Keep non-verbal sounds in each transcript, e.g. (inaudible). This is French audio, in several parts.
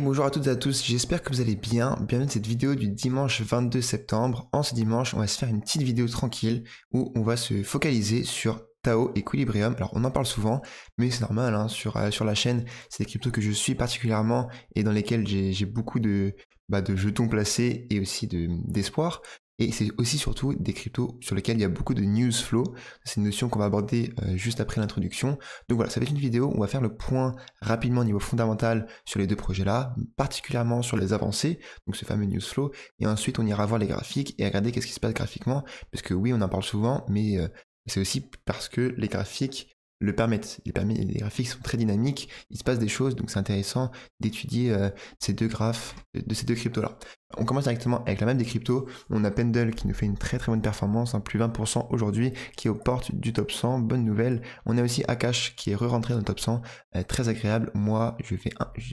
bonjour à toutes et à tous, j'espère que vous allez bien. Bienvenue dans cette vidéo du dimanche 22 septembre. En ce dimanche, on va se faire une petite vidéo tranquille où on va se focaliser sur Tao Equilibrium. Alors on en parle souvent, mais c'est normal hein, sur, euh, sur la chaîne. C'est des cryptos que je suis particulièrement et dans lesquels j'ai beaucoup de, bah, de jetons placés et aussi d'espoir. Et c'est aussi surtout des cryptos sur lesquels il y a beaucoup de news flow. C'est une notion qu'on va aborder euh, juste après l'introduction. Donc voilà, ça va être une vidéo où on va faire le point rapidement au niveau fondamental sur les deux projets-là, particulièrement sur les avancées, donc ce fameux news flow. Et ensuite, on ira voir les graphiques et regarder qu'est-ce qui se passe graphiquement, parce que oui, on en parle souvent, mais euh, c'est aussi parce que les graphiques le permettent. Les, graphiques sont très dynamiques, il se passe des choses, donc c'est intéressant d'étudier euh, ces deux graphes euh, de ces deux cryptos-là. On commence directement avec la même des cryptos. On a Pendle qui nous fait une très très bonne performance, hein, plus 20% aujourd'hui, qui est aux portes du top 100. Bonne nouvelle. On a aussi Akash qui est re-rentré dans le top 100. Euh, très agréable. Moi, je vais,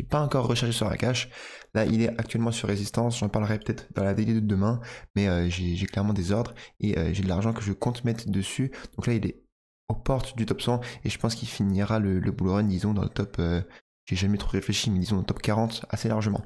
pas encore recherché sur Akash. Là, il est actuellement sur résistance. J'en parlerai peut-être dans la vidéo de demain, mais j'ai, clairement des ordres et j'ai de l'argent que je compte mettre dessus. Donc là, il est aux portes du top 100 et je pense qu'il finira le, le disons, dans le top. Euh, j'ai jamais trop réfléchi, mais disons dans le top 40 assez largement.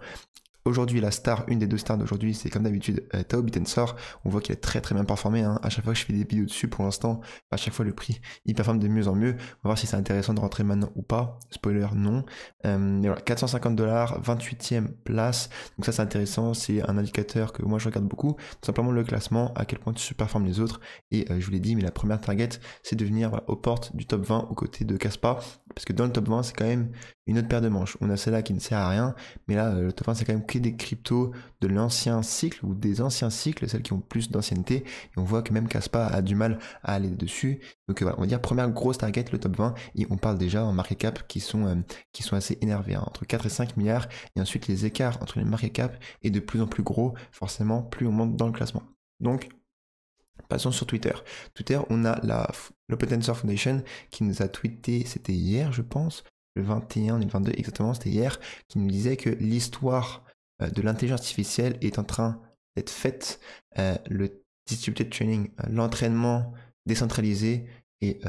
Aujourd'hui, la star, une des deux stars d'aujourd'hui, c'est comme d'habitude euh, Tao Bitensor. On voit qu'il est très très bien performé. Hein. À chaque fois que je fais des vidéos dessus, pour l'instant, à chaque fois le prix, il performe de mieux en mieux. On va voir si c'est intéressant de rentrer maintenant ou pas. Spoiler, non. 450 euh, dollars, 28e place. Donc ça, c'est intéressant. C'est un indicateur que moi je regarde beaucoup. Tout simplement le classement, à quel point tu performes les autres. Et euh, je vous l'ai dit, mais la première target, c'est de venir aux portes du top 20 aux côtés de Caspa. Parce que dans le top 20, c'est quand même une autre paire de manches. On a celle-là qui ne sert à rien, mais là, euh, le top 20, c'est quand même que des cryptos de l'ancien cycle ou des anciens cycles, celles qui ont plus d'ancienneté. Et on voit que même Caspa a du mal à aller dessus. Donc euh, voilà, on va dire première grosse target, le top 20. Et on parle déjà en market cap qui sont, euh, qui sont assez énervés, hein. entre 4 et 5 milliards. Et ensuite, les écarts entre les market cap est de plus en plus gros, forcément, plus on monte dans le classement. Donc, Passons sur Twitter. Twitter, on a la, l'Open Foundation qui nous a tweeté, c'était hier je pense, le 21 ou le 22 exactement, c'était hier, qui nous disait que l'histoire euh, de l'intelligence artificielle est en train d'être faite. Euh, le distributed training, euh, l'entraînement décentralisé et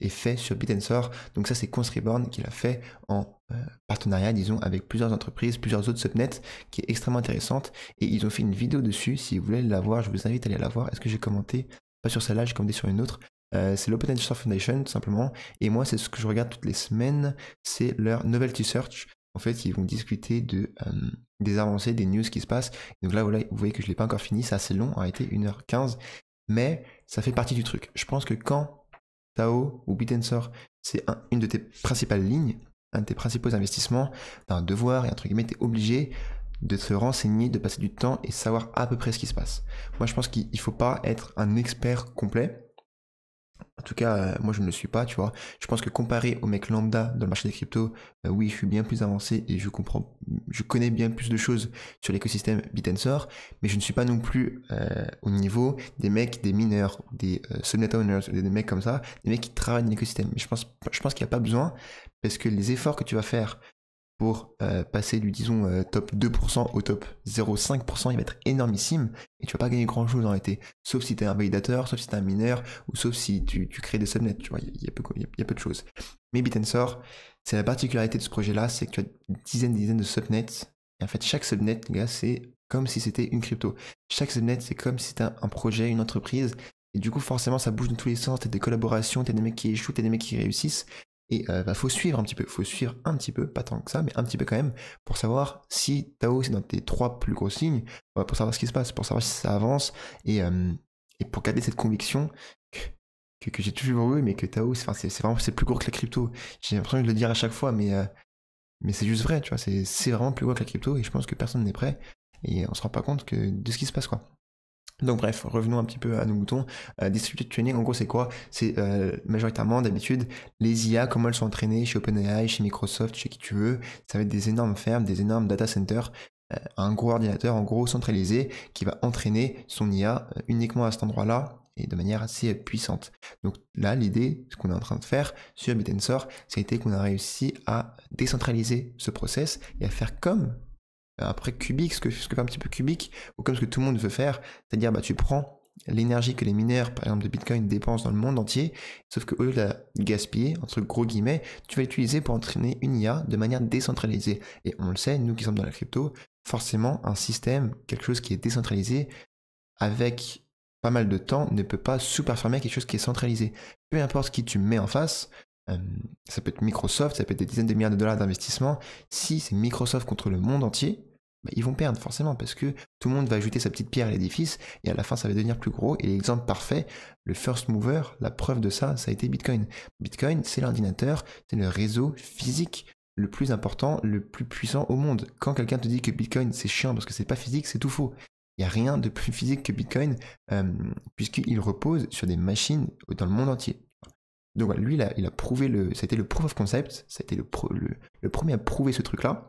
est fait sur Bitensor, Donc ça, c'est Consreborn qui l'a fait en euh, partenariat, disons, avec plusieurs entreprises, plusieurs autres subnets, qui est extrêmement intéressante. Et ils ont fait une vidéo dessus. Si vous voulez la voir, je vous invite à aller la voir. Est-ce que j'ai commenté Pas sur celle-là, j'ai commenté sur une autre. Euh, c'est l'Open Foundation, tout simplement. Et moi, c'est ce que je regarde toutes les semaines. C'est leur Novelty Search. En fait, ils vont discuter de, euh, des avancées, des news qui se passent. Donc là, voilà, vous voyez que je ne l'ai pas encore fini. C'est assez long, a été 1h15. Mais ça fait partie du truc. Je pense que quand ou Bitensor, c'est une de tes principales lignes, un de tes principaux investissements, d'un un devoir et un entre guillemets, es obligé de se renseigner, de passer du temps et savoir à peu près ce qui se passe. Moi, je pense qu'il ne faut pas être un expert complet. En tout cas, euh, moi je ne le suis pas, tu vois. Je pense que comparé au mec lambda dans le marché des cryptos, euh, oui, je suis bien plus avancé et je comprends, je connais bien plus de choses sur l'écosystème Bitensor mais je ne suis pas non plus euh, au niveau des mecs, des mineurs, des sonnet owners, des, mecs comme ça, des mecs qui travaillent dans l'écosystème. Mais je je pense qu'il n'y a pas besoin parce que les efforts que tu vas faire pour euh, passer du disons euh, top 2% au top 0,5%, il va être énormissime et tu vas pas gagner grand chose en été Sauf si tu es un validateur, sauf si tu es un mineur ou sauf si tu, crées des subnets, tu vois, il y, a peu de choses. Mais Bitensor, c'est la particularité de ce projet-là, c'est que tu as dizaines dizaines de subnets. Et en fait, chaque subnet, gars, c'est comme si c'était une crypto. Chaque subnet, c'est comme si c'était un, un projet, une entreprise. Et du coup, forcément, ça bouge dans tous les sens. T'as des collaborations, t'as des mecs qui échouent, t'as des mecs qui réussissent. Et il euh, bah, faut suivre un petit peu, faut suivre un petit peu, pas tant que ça, mais un petit peu quand même, pour savoir si TAO c'est dans tes trois plus gros signes, bah, pour savoir ce qui se passe, pour savoir si ça avance, et, euh, pour garder cette conviction que, j'ai toujours eu, mais que TAO c'est vraiment c'est plus gros que la crypto. J'ai l'impression de le dire à chaque fois, mais, euh, mais c'est juste vrai, tu vois, c'est vraiment plus gros que la crypto, et je pense que personne n'est prêt, et on se rend pas compte que, de ce qui se passe, quoi. Donc bref, revenons un petit peu à nos moutons. Euh, distributed training, en gros, c'est quoi C'est euh, majoritairement d'habitude les IA, comment elles sont entraînées chez OpenAI, chez Microsoft, chez qui tu veux. Ça va être des énormes fermes, des énormes data centers, euh, un gros ordinateur en gros centralisé qui va entraîner son IA uniquement à cet endroit-là et de manière assez puissante. Donc là, l'idée, ce qu'on est en train de faire sur BitTensor, ça été qu'on a réussi à décentraliser ce process et à faire comme euh, après cubique ce que, ce que fait un petit peu cubique, ou comme ce que tout le monde veut faire, c'est-à-dire bah, tu prends l'énergie que les mineurs, par exemple de Bitcoin, dépensent dans le monde entier, sauf que eux lieu de la gaspiller, entre gros guillemets, tu vas l'utiliser pour entraîner une IA de manière décentralisée. Et on le sait, nous qui sommes dans la crypto, forcément un système, quelque chose qui est décentralisé, avec pas mal de temps, ne peut pas sous-performer quelque chose qui est centralisé. Peu importe ce qui tu mets en face, euh, ça peut être Microsoft, ça peut être des dizaines de milliards de dollars d'investissement, si c'est Microsoft contre le monde entier, bah, ils vont perdre forcément parce que tout le monde va ajouter sa petite pierre à l'édifice et à la fin ça va devenir plus gros. Et l'exemple parfait, le first mover, la preuve de ça, ça a été Bitcoin. Bitcoin, c'est l'ordinateur, c'est le réseau physique le plus important, le plus puissant au monde. Quand quelqu'un te dit que Bitcoin c'est chiant parce que c'est pas physique, c'est tout faux. Il n'y a rien de plus physique que Bitcoin euh, puisqu'il repose sur des machines dans le monde entier. Donc lui, il a, prouvé le, ça a été le proof of concept, ça a été le premier à prouver ce truc-là.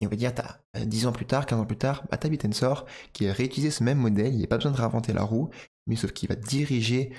Et on va dire, t'as 10 euh, ans plus tard, 15 ans plus tard, bah, t'as Bitensor qui a réutilisé ce même modèle, il n'y a pas besoin de réinventer la roue, mais sauf qu'il va diriger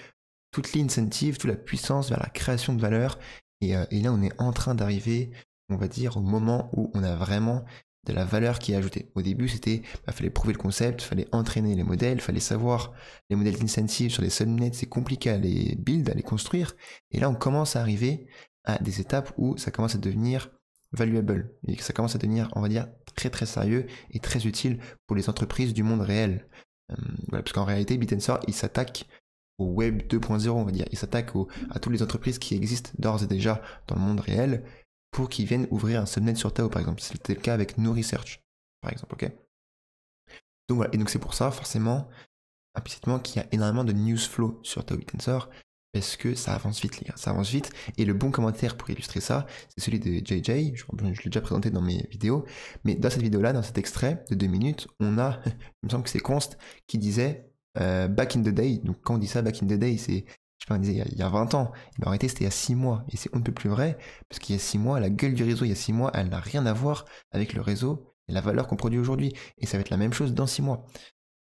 toute l'incentive, toute la puissance vers la création de valeur. Euh, et, là, on est en train d'arriver, on va dire, au moment où on a vraiment de la valeur qui est ajoutée. Au début, c'était, bah, fallait prouver le concept, il fallait entraîner les modèles, il fallait savoir les modèles d'incentive sur les subnets, c'est compliqué à les build, à les construire. Et là, on commence à arriver à des étapes où ça commence à devenir valuable. Et que ça commence à devenir, on va dire, très très sérieux et très utile pour les entreprises du monde réel. Euh, parce qu'en réalité, Bitensor, il s'attaque au web 2.0, on va dire. Il s'attaque à toutes les entreprises qui existent d'ores et déjà dans le monde réel pour qu'ils viennent ouvrir un subnet sur Tao, par exemple. C'était le cas avec No Research, par exemple, ok Donc voilà, et donc c'est pour ça, forcément, implicitement, qu'il y a énormément de news flow sur Tao Bitensor parce que ça avance vite, les gars, ça avance vite. Et le bon commentaire pour illustrer ça, c'est celui de JJ, je, l'ai déjà présenté dans mes vidéos, mais dans cette vidéo-là, dans cet extrait de deux minutes, on a, (laughs) il me semble que c'est Const qui disait euh, Back in the day, donc quand on dit ça, Back in the day, c'est, je sais pas, on disait il y a 20 ans, mais en réalité c'était il y a 6 mois, et c'est un peu plus vrai, parce qu'il y a 6 mois, la gueule du réseau, il y a 6 mois, elle n'a rien à voir avec le réseau et la valeur qu'on produit aujourd'hui, et ça va être la même chose dans 6 mois.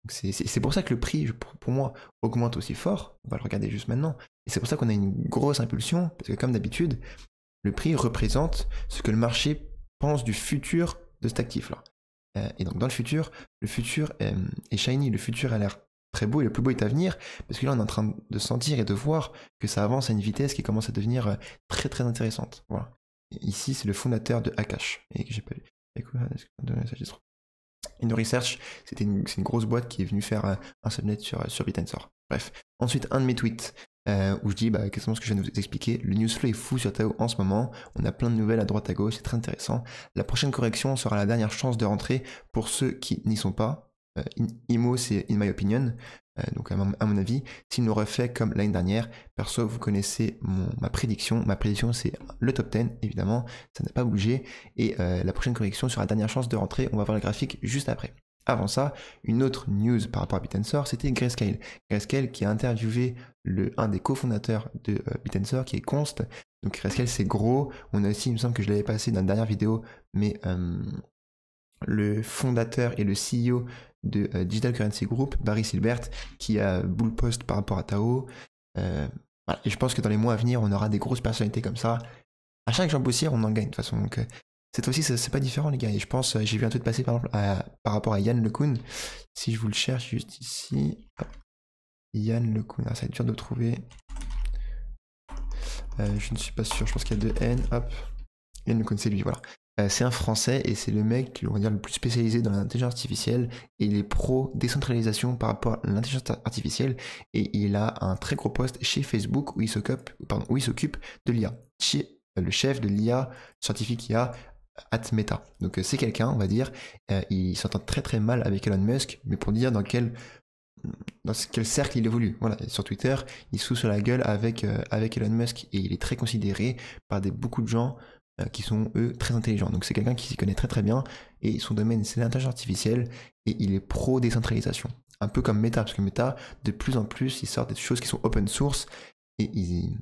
C'est pour ça que le prix, pour moi, augmente aussi fort. On va le regarder juste maintenant. Et c'est pour ça qu'on a une grosse impulsion, parce que comme d'habitude, le prix représente ce que le marché pense du futur de cet actif-là. Euh, et donc dans le futur, le futur euh, est, shiny, le futur a l'air très beau et le plus beau est à venir, parce que là on est en train de sentir et de voir que ça avance à une vitesse qui commence à devenir euh, très très intéressante. Voilà. ici c'est le fondateur de Akash, et que j'ai pas Une Research, c'était une, grosse boîte qui est venue faire un subnet sur, sur BitTensor. Bref. Ensuite, un de mes tweets. Euh, où je dis bah, quest ce que je viens de vous expliquer. Le newsflow est fou sur Tao en ce moment. On a plein de nouvelles à droite à gauche, c'est très intéressant. La prochaine correction sera la dernière chance de rentrer pour ceux qui n'y sont pas. Euh, IMO, c'est in my opinion. Euh, donc, à mon, avis, s'il nous refait comme l'année dernière, perso, vous connaissez ma prédiction. Ma prédiction, c'est le top 10, évidemment. Ça n'a pas bougé. Et la prochaine correction sera la dernière chance de rentrer. On va voir le graphique juste après. Avant ça, une autre news par rapport à Bitensor, c'était Grayscale. Grayscale qui a interviewé le, un des cofondateurs de euh, Bitensor, qui est Const. Donc Grayscale, c'est gros. On a aussi, il me semble que je l'avais passé dans la dernière vidéo, mais euh, le fondateur et le CEO de euh, Digital Currency Group, Barry Silbert, qui a boule par rapport à Tao. Et je pense que dans les mois à venir, on aura des grosses personnalités comme ça. À chaque jour on en gagne de toute façon. Cette fois-ci, c'est pas différent, les gars. Et je pense, euh, j'ai vu un tweet passer par exemple par rapport à Yann Lecoun. Si je vous le cherche juste ici. Yann Lecoun. Ah, ça va être dur de trouver. Euh, je ne suis pas sûr. Je pense qu'il y a deux N. Hop. Yann Lecun, c'est lui, voilà. Euh, c'est un français et c'est le mec, on va dire, le plus spécialisé dans l'intelligence artificielle et il est pro décentralisation par rapport à l'intelligence artificielle et il a un très gros poste chez Facebook où il s'occupe, où il s'occupe de l'IA. le chef de l'IA scientifique IA Meta, Donc euh, c'est quelqu'un, on va dire, euh, il s'entend très très mal avec Elon Musk, mais pour dire dans quel, dans cercle il évolue. Voilà, sur Twitter, il se sur la gueule avec, euh, avec Elon Musk et il est très considéré par des, beaucoup de gens qui sont eux très intelligents. Donc c'est quelqu'un qui s'y connaît très très bien et son domaine c'est l'intelligence artificielle et il est pro décentralisation. Un peu comme Meta, parce que Meta, de plus en plus, il sort des choses qui sont open source et ils,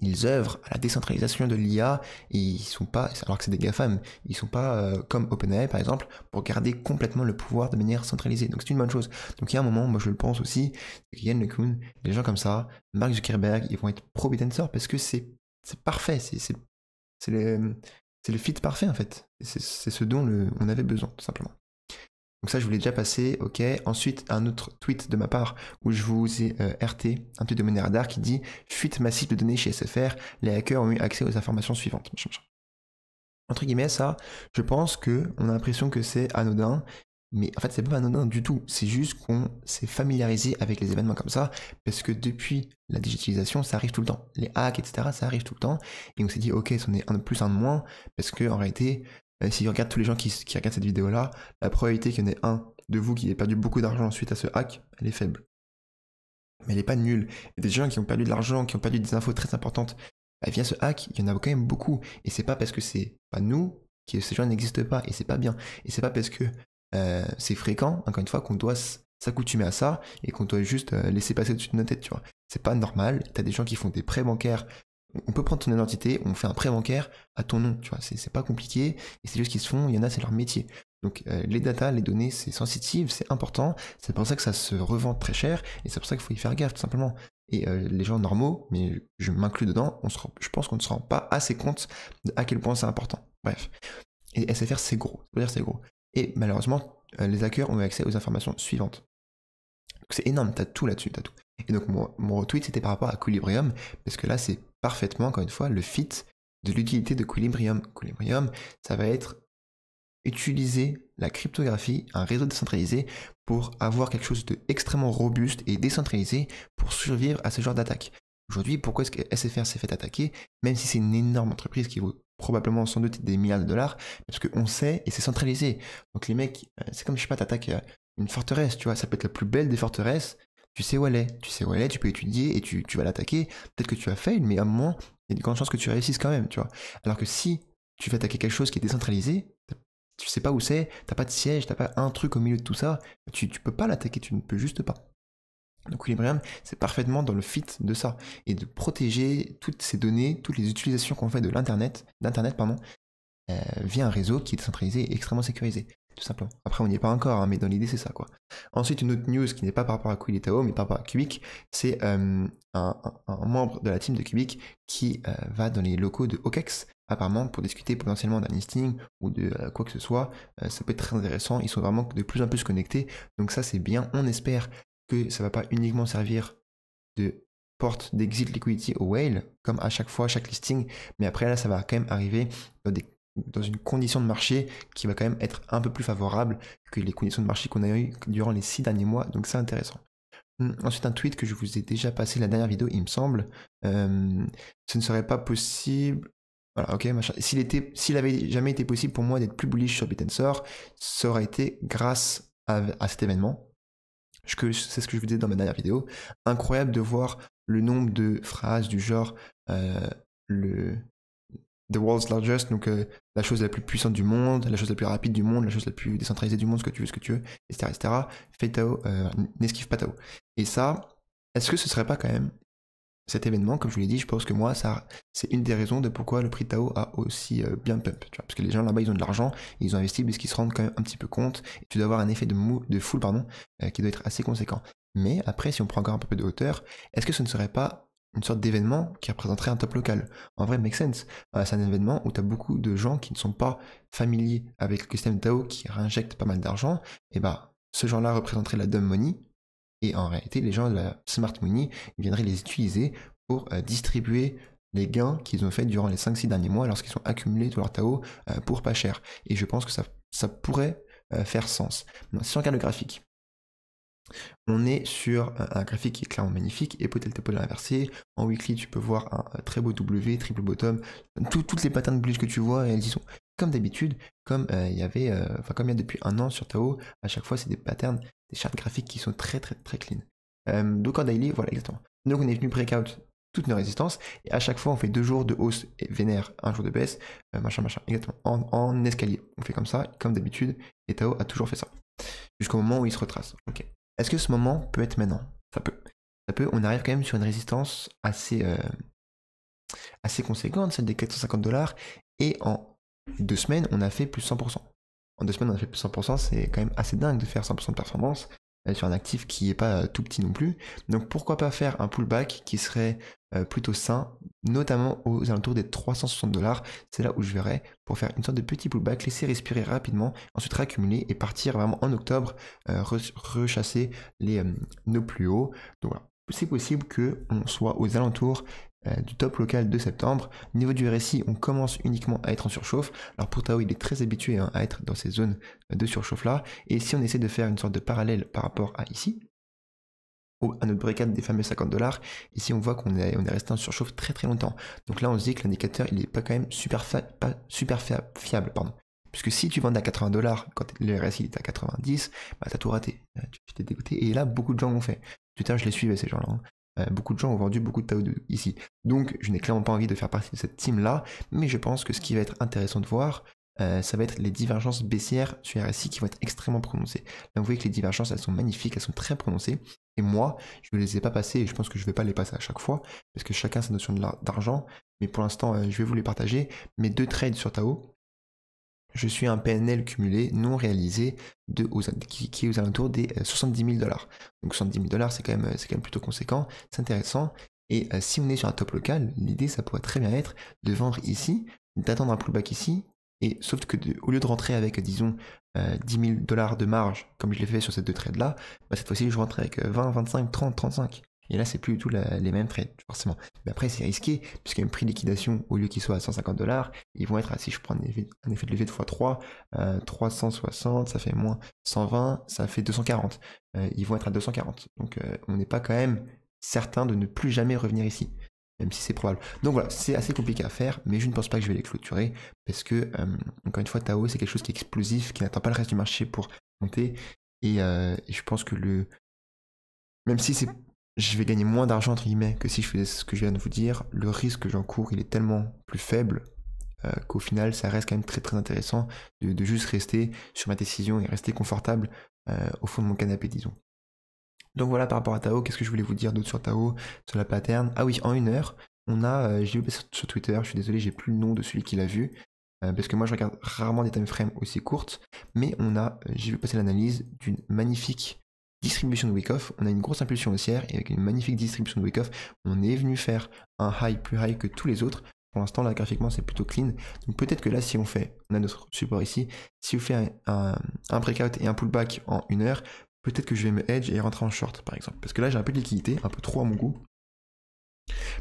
ils œuvrent à la décentralisation de l'IA et ils sont pas, alors que c'est des GAFAM, ils sont pas euh, comme OpenAI par exemple, pour garder complètement le pouvoir de manière centralisée. Donc c'est une bonne chose. Donc il y a un moment, moi je le pense aussi, Yann LeCun, des gens comme ça, Mark Zuckerberg, ils vont être pro Bitensor parce que c'est parfait, c'est le, fit parfait en fait. C'est ce dont on avait besoin tout simplement. Donc ça, je voulais déjà passer, ok. Ensuite, un autre tweet de ma part où je vous ai euh, RT, un tweet de mon Radar qui dit « Fuite massive de données chez SFR, les hackers ont eu accès aux informations suivantes. » Entre guillemets, ça, je pense que on a l'impression que c'est anodin, mais en fait, c'est pas anodin du tout. C'est juste qu'on s'est familiarisé avec les événements comme ça, parce que depuis la digitalisation, ça arrive tout le temps. Les hacks, etc., ça arrive tout le temps. Et on s'est dit, ok, c'en est un de plus, un de moins, parce qu'en réalité, euh, si si regarde tous les gens qui, regardent cette vidéo-là, la probabilité qu'il y en ait un de vous qui ait perdu beaucoup d'argent suite à ce hack, elle est faible. Mais elle n'est pas nulle. a des gens qui ont perdu de l'argent, qui ont perdu des infos très importantes, bah, via ce hack, il y en a quand même beaucoup. Et c'est pas parce que c'est pas nous que ces gens n'existent pas, et c'est pas bien. Et c'est pas parce que euh, c'est fréquent, encore une fois, qu'on doit s'accoutumer à ça et qu'on doit juste laisser passer au-dessus de notre tête, tu vois. C'est pas normal. T'as des gens qui font des prêts bancaires on peut prendre ton identité, on fait un prêt bancaire à ton nom, tu vois, c'est pas compliqué, et c'est juste qu'ils se font, il y en a, c'est leur métier. Donc euh, les datas, les données, c'est sensitive, c'est important, c'est pour ça que ça se revend très cher, et c'est pour ça qu'il faut y faire gaffe, tout simplement. Et euh, les gens normaux, mais je m'inclus dedans, on je pense qu'on ne se rend pas assez compte à quel point c'est important. Bref. Et SFR, c'est gros, dire c'est gros. Et malheureusement, euh, les hackers ont accès aux informations suivantes. c'est énorme, t'as tout là-dessus, t'as tout. Et donc mon, mon retweet c'était par rapport à Quilibrium, parce que là c'est parfaitement, encore une fois, le fit de l'utilité de Quilibrium. Quilibrium ça va être utiliser la cryptographie, un réseau décentralisé, pour avoir quelque chose d'extrêmement robuste et décentralisé pour survivre à ce genre d'attaque. Aujourd'hui, pourquoi est-ce que SFR s'est fait attaquer, même si c'est une énorme entreprise qui vaut probablement sans doute des milliards de dollars, parce qu'on sait et c'est centralisé. Donc les mecs, euh, c'est comme, je sais pas, t'attaques euh, une forteresse, tu vois, ça peut être la plus belle des forteresses, tu sais où elle est, tu sais où elle est, tu peux étudier et tu, vas l'attaquer. Peut-être que tu as fail, mais à un moment, il y a de grandes chances que tu réussisses quand même, tu vois. Alors que si tu vas attaquer quelque chose qui est décentralisé, tu sais pas où c'est, t'as pas de siège, t'as pas un truc au milieu de tout ça, tu, ne peux pas l'attaquer, tu ne peux juste pas. Donc Equilibrium, c'est parfaitement dans le fit de ça, et de protéger toutes ces données, toutes les utilisations qu'on fait de l'Internet, d'Internet, pardon, euh, via un réseau qui est décentralisé et extrêmement sécurisé tout simplement. Après, on n'y est pas encore, hein, mais dans l'idée, c'est ça, quoi. Ensuite, une autre news qui n'est pas par rapport à Quilitao, mais par rapport à Cubic, c'est euh, un, membre de la team de Cubic qui euh, va dans les locaux de Okex, apparemment, pour discuter potentiellement d'un listing ou de euh, quoi que ce soit. ça peut être très intéressant, ils sont vraiment de plus en plus connectés, donc ça, c'est bien. On espère que ça va pas uniquement servir de porte d'exit liquidity au whale, comme à chaque fois, chaque listing, mais après, là, ça va quand même arriver dans des dans une condition de marché qui va quand même être un peu plus favorable que les conditions de marché qu'on a eues durant les six derniers mois, donc c'est intéressant. Hum, ensuite, un tweet que je vous ai déjà passé la dernière vidéo, il me semble. Hum, ce ne serait pas possible. Voilà, ok, machin. S'il était, s'il avait jamais été possible pour moi d'être plus bullish sur Bitensor, ça aurait été grâce à, cet événement. C'est ce que je vous disais dans ma dernière vidéo. Incroyable de voir le nombre de phrases du genre euh, le, The World's Largest, donc euh, la chose la plus puissante du monde, la chose la plus rapide du monde, la chose la plus décentralisée du monde, ce que tu veux, ce que tu veux, etc. etc. Fais Tao, euh, n'esquive pas Tao. Et ça, est-ce que ce serait pas quand même cet événement, comme je vous l'ai dit, je pense que moi, ça, c'est une des raisons de pourquoi le prix Tao a aussi euh, bien pump. Tu vois, parce que les gens là-bas, ils ont de l'argent, ils ont investi, mais ce qu'ils se rendent quand même un petit peu compte. Et tu dois avoir un effet de, mou, de foule pardon, qui doit être assez conséquent. Mais après, si on prend encore un peu de hauteur, est-ce que ce ne serait pas une sorte d'événement qui représenterait un top local. En vrai, make sense. Euh, c'est un événement où tu as beaucoup de gens qui ne sont pas familiers avec le système TAO qui réinjecte pas mal d'argent. Et bah, ce genre-là représenterait la dumb money. Et en réalité, les gens de la smart money viendraient les utiliser pour euh, distribuer les gains qu'ils ont fait durant les 5-6 derniers mois lorsqu'ils ont accumulé tout leur TAO euh, pour pas cher. Et je pense que ça, ça pourrait faire sens. si on regarde le graphique, on est sur euh, un graphique qui est clairement magnifique, et peut-être le inversé. En weekly, tu peux voir un euh, très beau W, triple bottom. toutes les patterns de bullish que tu vois, elles y sont. Comme d'habitude, comme euh, il y avait, enfin comme il y a depuis un an sur Tao, à chaque fois c'est des patterns, des charts graphiques qui sont très très très clean. donc en daily, voilà exactement. Donc on est venu out toutes nos résistances, et à chaque fois on fait deux jours de hausse et vénère, un jour de baisse, machin machin, exactement, en, en escalier. On fait comme ça, comme d'habitude, et Tao a toujours fait ça. Jusqu'au moment où il se retrace. Ok. Est-ce que ce moment peut être maintenant Ça peut. Ça peut. On arrive quand même sur une résistance assez, euh, assez conséquente, celle des 450 dollars. Et en deux semaines, on a fait plus 100%. En deux semaines, on a fait plus 100%. C'est quand même assez dingue de faire 100% de performance euh, sur un actif qui n'est pas euh, tout petit non plus. Donc pourquoi pas faire un pullback qui serait euh, plutôt sain, notamment aux alentours des 360 dollars. C'est là où je verrai pour faire une sorte de petit pullback, laisser respirer rapidement, ensuite réaccumuler et partir vraiment en octobre, euh, rechasser les, euh, nos plus hauts. Donc voilà. C'est possible qu'on soit aux alentours du top local de septembre. Niveau du RSI, on commence uniquement à être en surchauffe. Alors pour Tao, il est très habitué hein, à être dans ces zones de surchauffe là. Et si on essaie de faire une sorte de parallèle par rapport à ici, à notre bricade des fameux 50 dollars. Ici, on voit qu'on est, on est resté en surchauffe très très longtemps. Donc là, on se dit que l'indicateur, il est pas quand même super, pas super fiable. Pardon. Puisque si tu vendais à 80 dollars quand le RSI est à 90, bah, t'as tout raté. Euh, tu t'es dégoûté. Et là, beaucoup de gens l'ont fait. Putain je les suivais, ces gens-là. Hein. Euh, beaucoup de gens ont vendu beaucoup de TAO2 ici. Donc, je n'ai clairement pas envie de faire partie de cette team-là. Mais je pense que ce qui va être intéressant de voir, euh, ça va être les divergences baissières sur RSI qui vont être extrêmement prononcées. Là, vous voyez que les divergences, elles sont magnifiques, elles sont très prononcées. Et moi, je ne les ai pas passés et je pense que je ne vais pas les passer à chaque fois parce que chacun sa notion d'argent. Mais pour l'instant, euh, je vais vous les partager. Mes deux trades sur Tao, je suis un PNL cumulé non réalisé de, qui, est aux alentours des 70 euh, 000 dollars. Donc 70 000 dollars, c'est quand, même, euh, quand même plutôt conséquent, c'est intéressant. Et si on est sur un top local, l'idée, ça pourrait très bien être de vendre ici, d'attendre un pullback ici, et sauf que au lieu de rentrer avec, disons, 10 euh, 000 dollars de marge, comme je l'ai fait sur ces deux trades-là, bah, cette fois-ci, je rentre avec 20, 25, 30, 35. Et là, c'est plus du tout les mêmes trades, forcément. Mais après, c'est risqué, puisqu'il y a un prix de liquidation, au lieu qu'il soit à 150 dollars, ils vont être à, si je prends un effet, de levier de euh, x3, 360, ça fait moins 120, ça fait 240. Euh, ils vont être à 240. Donc, on n'est pas quand même certain de ne plus jamais revenir ici même si c'est probable. Donc voilà, c'est assez compliqué à faire, mais je ne pense pas que je vais les clôturer, parce que, euh, encore une fois, Tao, c'est quelque chose qui est explosif, qui n'attend pas le reste du marché pour monter, euh, et, je pense que le... Même si c'est... Je vais gagner moins d'argent, entre guillemets, que si je faisais ce que je viens de vous dire, le risque que j'encours, il est tellement plus faible euh, qu'au final, ça reste quand même très très intéressant de, juste rester sur ma décision et rester confortable au fond de mon canapé, disons. Donc voilà par rapport à Tao, qu'est-ce que je voulais vous dire d'autre sur Tao, sur la pattern Ah oui, en une heure, on a, euh, j'ai vu sur Twitter, je suis désolé, j'ai plus le nom de celui qui l'a vu, euh, parce que moi je regarde rarement des timeframes aussi courtes, mais on a, euh, j'ai vu passer l'analyse d'une magnifique distribution de wake off on a une grosse impulsion haussière, et avec une magnifique distribution de wake off on est venu faire un high plus high que tous les autres. Pour l'instant, là, graphiquement, c'est plutôt clean. Donc peut-être que là, si on fait, on a notre support ici, si on fait un, un breakout et un pullback en une heure, peut-être que je vais me hedge et rentrer en short, par exemple. Parce que là, j'ai un peu de liquidité, un peu trop à mon goût.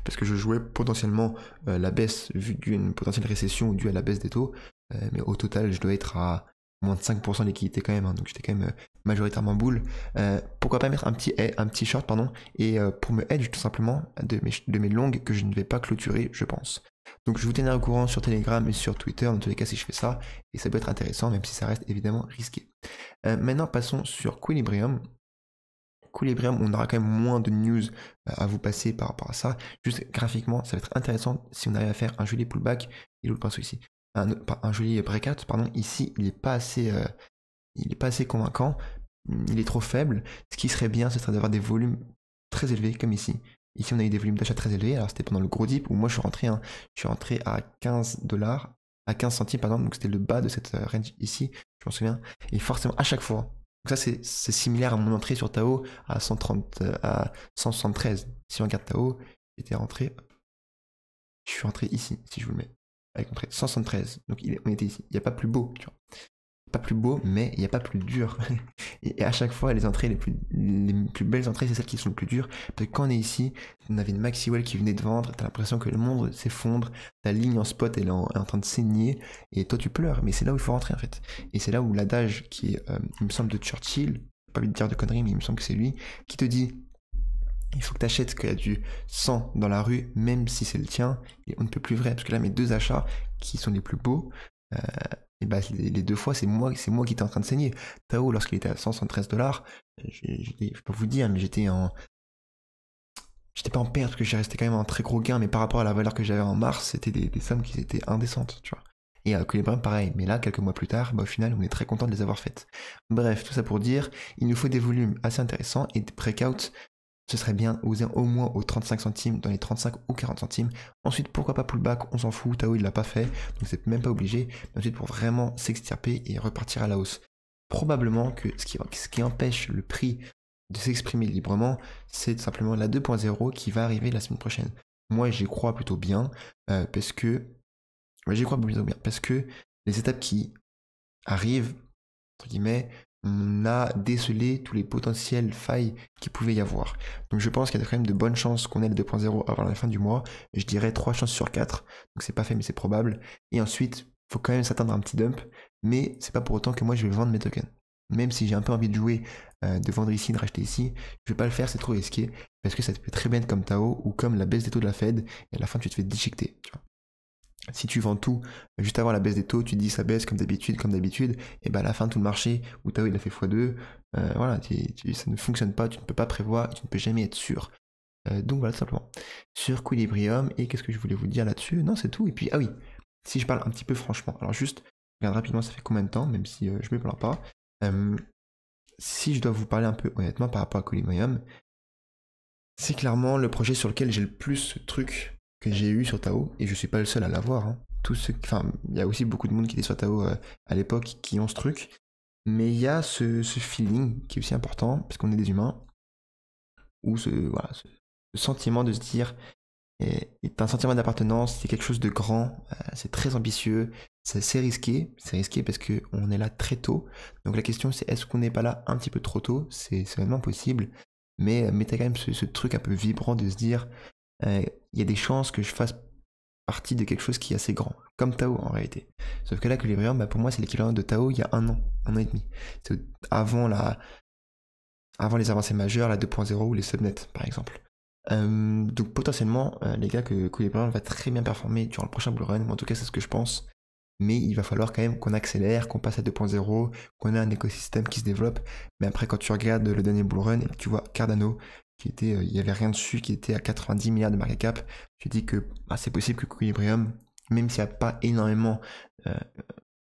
Parce que je jouais potentiellement euh, la baisse vu d'une potentielle récession ou due à la baisse des taux. Euh, mais au total, je dois être à moins de 5% de liquidité quand même. Hein. donc j'étais quand même euh, majoritairement boule. pourquoi pas mettre un petit, un petit short, pardon, et pour me hedge tout simplement de mes longues que je ne vais pas clôturer, je pense. Donc je vous tenais au courant sur Telegram et sur Twitter, dans tous les cas si je fais ça, et ça peut être intéressant, même si ça reste évidemment risqué. Euh, maintenant passons sur Quilibrium. Quilibrium, on aura quand même moins de news euh, à vous passer par rapport à ça. Juste graphiquement, ça va être intéressant si on arrive à faire un joli pullback, il le pas ici. Un, un, joli breakout, pardon, ici il n'est pas assez euh, il est pas assez convaincant, il est trop faible. Ce qui serait bien, ce serait d'avoir des volumes très élevés comme ici. Ici, on a eu des volumes d'achat très élevés. Alors, c'était pendant le gros dip où moi je suis rentré. Hein, je suis rentré à 15 dollars, à 15 centimes par exemple. Donc, c'était le bas de cette euh, range ici. Je m'en souviens. Et forcément, à chaque fois. Donc, ça, c'est similaire à mon entrée sur Tao à 130, euh, à 173. Si on regarde Tao, j'étais rentré. Je suis rentré ici, si je vous le mets. Avec entrée 173. Donc, on était ici. Il n'y a pas plus beau, tu vois pas plus beau, mais il n'y a pas plus dur. (laughs) et à chaque fois, les entrées les plus, les plus belles entrées, c'est celles qui sont les plus dures. Parce que quand on est ici, on avait une Maxiwell qui venait de vendre, t'as l'impression que le monde s'effondre, ta ligne en spot elle est en, train de saigner, et toi tu pleures, mais c'est là où il faut rentrer en fait. Et c'est là où l'adage qui est, euh, me semble, de Churchill, pas envie de dire de conneries, mais il me semble que c'est lui, qui te dit il faut que tu achètes qu'il y a du sang dans la rue, même si c'est le tien, et on ne peut plus vrai, parce que là, mes deux achats, qui sont les plus beaux, euh, bah, les, deux fois, c'est moi, c'est moi qui étais en train de saigner. Tao, lorsqu'il était à 173 dollars, je peux vous dire, mais j'étais en. J'étais pas en perte parce que j'ai resté quand même en très gros gain, mais par rapport à la valeur que j'avais en mars, c'était des, sommes qui étaient indécentes, tu vois. Et à euh, pareil. Mais là, quelques mois plus tard, bah, au final, on est très content de les avoir faites. Bref, tout ça pour dire, il nous faut des volumes assez intéressants et des breakouts ce serait bien oser au moins aux 35 centimes, dans les 35 ou 40 centimes. Ensuite, pourquoi pas pullback, on s'en fout, Tao il l'a pas fait, donc c'est même pas obligé. Mais ensuite, pour vraiment s'extirper et repartir à la hausse. Probablement que ce qui, empêche le prix de s'exprimer librement, c'est simplement la 2.0 qui va arriver la semaine prochaine. Moi, j'y crois plutôt bien, euh, parce que. j'y crois plutôt bien, parce que les étapes qui arrivent, entre guillemets, on a décelé tous les potentiels failles qui pouvaient y avoir. Donc je pense qu'il y a quand même de bonnes chances qu'on ait le 2.0 avant la fin du mois. Je dirais 3 chances sur 4. Donc c'est pas fait mais c'est probable. Et ensuite, faut quand même s'attendre à un petit dump. Mais c'est pas pour autant que moi je vais vendre mes tokens. Même si j'ai un peu envie de jouer, euh, de vendre ici, de racheter ici, je vais pas le faire, c'est trop risqué. Parce que ça peut très bien comme Tao ou comme la baisse des taux de la Fed. Et à la fin tu te fais déchiqueter. Si tu vends tout juste avant la baisse des taux, tu dis ça baisse comme d'habitude, comme d'habitude, et bien à la fin tout le marché où Tao il a fait x2, euh, voilà, ça ne fonctionne pas, tu ne peux pas prévoir, tu ne peux jamais être sûr. Euh, donc voilà tout simplement. Sur Quilibrium, et qu'est-ce que je voulais vous dire là-dessus Non, c'est tout. Et puis, ah oui, si je parle un petit peu franchement, alors juste, regarde rapidement ça fait combien de temps, même si je euh, je me plains pas. si je dois vous parler un peu honnêtement par rapport à Quilibrium, c'est clairement le projet sur lequel j'ai le plus de trucs, que j'ai eu sur Tao, et je suis pas le seul à l'avoir. Hein. enfin, il y a aussi beaucoup de monde qui était sur Tao euh, à l'époque qui ont ce truc, mais il y a ce, ce, feeling qui est aussi important parce qu'on est des humains, ou ce, voilà, ce, sentiment de se dire est, un sentiment d'appartenance, c'est quelque chose de grand, euh, c'est très ambitieux, c'est risqué, c'est risqué parce qu'on est là très tôt. Donc la question c'est est-ce qu'on n'est pas là un petit peu trop tôt C'est vraiment possible, mais mais t'as quand même ce, truc un peu vibrant de se dire euh, il y a des chances que je fasse partie de quelque chose qui est assez grand, comme Tao en réalité. Sauf que là, Equilibrium, bah, pour moi, c'est l'équivalent de Tao il y a un an, un an et demi. C'est avant, la... avant les avancées majeures, la 2.0 ou les subnets, par exemple. Euh, donc potentiellement, euh, les gars, que Equilibrium va très bien performer durant le prochain Blue Run, en tout cas, c'est ce que je pense. Mais il va falloir quand même qu'on accélère, qu'on passe à 2.0, qu'on ait un écosystème qui se développe. Mais après, quand tu regardes le dernier bullrun Run et que tu vois Cardano, euh, il n'y avait rien dessus, qui était à 90 milliards de market cap. Je dis que bah, c'est possible que Equilibrium, même s'il n'y a pas énormément euh,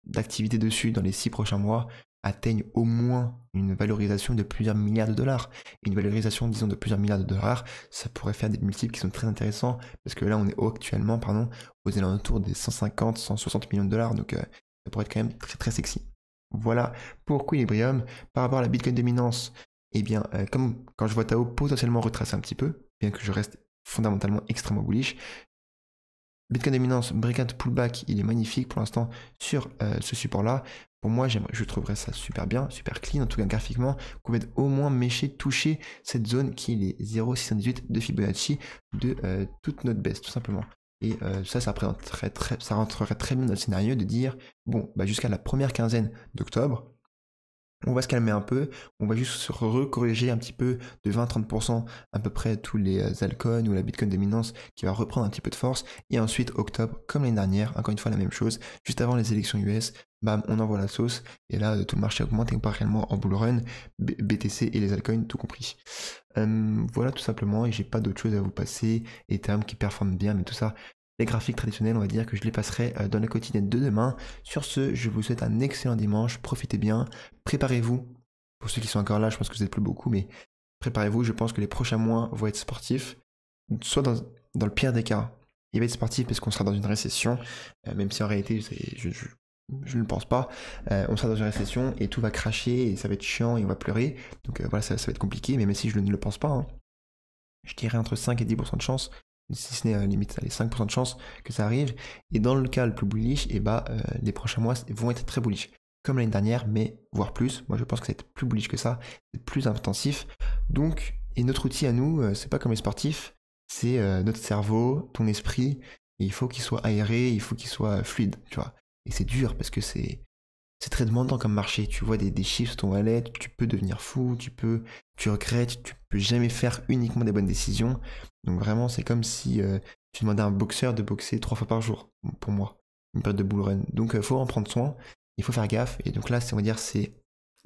d'activité dessus dans les 6 prochains mois, atteigne au moins une valorisation de plusieurs milliards de dollars. une valorisation, disons, de plusieurs milliards de dollars, ça pourrait faire des multiples qui sont très intéressants, parce que là, on est actuellement, pardon, aux alentours des 150, 160 millions de dollars, donc euh, ça pourrait être quand même très très sexy. Voilà pour Equilibrium. Par rapport à la Bitcoin dominance, eh bien, euh, comme quand je vois Tao potentiellement retracer un petit peu, bien que je reste fondamentalement extrêmement bullish, Bitcoin Dominance, Brigade Pullback, il est magnifique pour l'instant sur euh, ce support-là. Pour moi, je trouverais ça super bien, super clean, en tout cas graphiquement, qu'on être au moins mécher, toucher cette zone qui est les 0,618 de Fibonacci de euh, toute notre baisse, tout simplement. Et ça, ça, très, ça rentrerait très bien dans le scénario de dire, bon, bah jusqu'à la première quinzaine d'octobre, on va se calmer un peu, on va juste se recorriger un petit peu de 20-30% à peu près tous les euh, altcoins ou la Bitcoin d'éminence qui va reprendre un petit peu de force. Et ensuite, octobre, comme l'année dernière, encore une fois la même chose, juste avant les élections US, bam, on envoie la sauce, et là euh, tout le marché augmente et on part réellement en bull run, BTC et les altcoins, tout compris. Euh, voilà tout simplement, et j'ai pas d'autre chose à vous passer, Ethereum qui performe bien, mais tout ça, les graphiques traditionnels, on va dire que je les passerai euh, dans le quotidien de demain. Sur ce, je vous souhaite un excellent dimanche, profitez bien, préparez-vous. Pour ceux qui sont encore là, je pense que vous êtes plus beaucoup, mais préparez-vous, je pense que les prochains mois vont être sportifs, soit dans, le pire des cas. Il va être sportif parce qu'on sera dans une récession, euh, même si en réalité, je, je, le ne pense pas. Euh, on sera dans une récession et tout va cracher et ça va être chiant et on va pleurer. Donc voilà, ça, va être compliqué, mais même si je ne le pense pas, hein, je dirais entre 5 et 10% de chance si ce n'est euh, limite les 5% de chances que ça arrive. Et dans le cas le plus bullish, et eh bah, ben, euh, les prochains mois vont être très bullish. Comme l'année dernière, mais voire plus. Moi, je pense que ça être plus bullish que ça, c'est plus intensif. Donc, et notre outil à nous, euh, c'est pas comme les sportifs, c'est euh, notre cerveau, ton esprit. Et il faut qu'il soit aéré, il faut qu'il soit fluide, tu vois. Et c'est dur parce que c'est c'est très demandant comme marché. Tu vois des, chiffres ton wallet, tu peux devenir fou, tu peux, tu regrettes, tu peux jamais faire uniquement des bonnes décisions. Donc vraiment, c'est comme si euh, tu demandais à un boxeur de boxer trois fois par jour, pour moi, une période de bull run. Donc il euh, faut en prendre soin, il faut faire gaffe. Et donc là, on va dire, c'est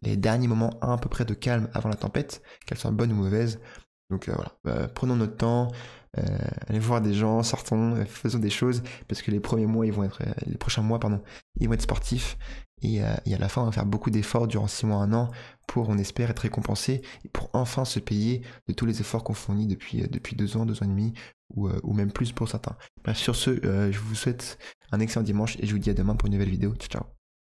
les derniers moments à, peu près de calme avant la tempête, qu'elle soit bonne ou mauvaise. Donc euh, voilà, bah, prenons notre temps, euh, allez voir des gens, sortons, faisons des choses, parce que les premiers mois, ils vont être, euh, les prochains mois, pardon, ils vont être sportifs. Euh, et, à la fin, on va faire beaucoup d'efforts durant 6 mois, 1 an, pour, on espère, être récompensé, et pour enfin se payer de tous les efforts qu'on fournit depuis 2 depuis deux ans, 2 ans et demi, ou, ou, même plus pour certains. Bref, sur ce, je vous souhaite un excellent dimanche, et je vous dis à demain pour une nouvelle vidéo. Ciao, ciao.